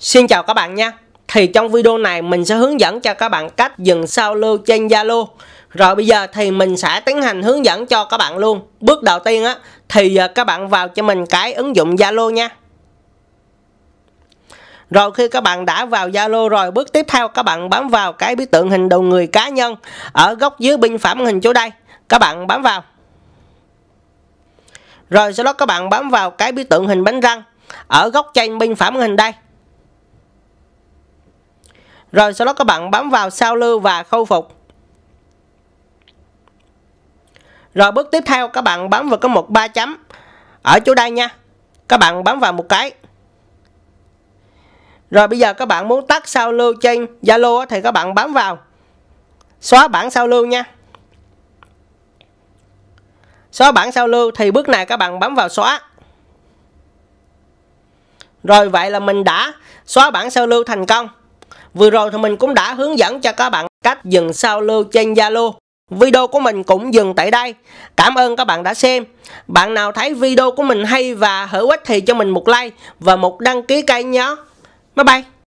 Xin chào các bạn nha Thì trong video này mình sẽ hướng dẫn cho các bạn cách dừng sao lưu trên Zalo Rồi bây giờ thì mình sẽ tiến hành hướng dẫn cho các bạn luôn Bước đầu tiên á thì à, các bạn vào cho mình cái ứng dụng Zalo nha rồi khi các bạn đã vào Zalo rồi bước tiếp theo các bạn bấm vào cái biểu tượng hình đầu người cá nhân ở góc dưới bên phải màn hình chỗ đây các bạn bấm vào rồi sau đó các bạn bấm vào cái biểu tượng hình bánh răng ở góc trên bên phải màn hình đây rồi sau đó các bạn bấm vào sao lưu và khôi phục. Rồi bước tiếp theo các bạn bấm vào cái mục ba chấm ở chỗ đây nha. Các bạn bấm vào một cái. Rồi bây giờ các bạn muốn tắt sao lưu trên Zalo thì các bạn bấm vào xóa bảng sao lưu nha. Xóa bảng sao lưu thì bước này các bạn bấm vào xóa. Rồi vậy là mình đã xóa bảng sao lưu thành công. Vừa rồi thì mình cũng đã hướng dẫn cho các bạn cách dừng sao lưu trên Zalo. Video của mình cũng dừng tại đây. Cảm ơn các bạn đã xem. Bạn nào thấy video của mình hay và hữu ích thì cho mình một like và một đăng ký kênh nhé. Bye bye.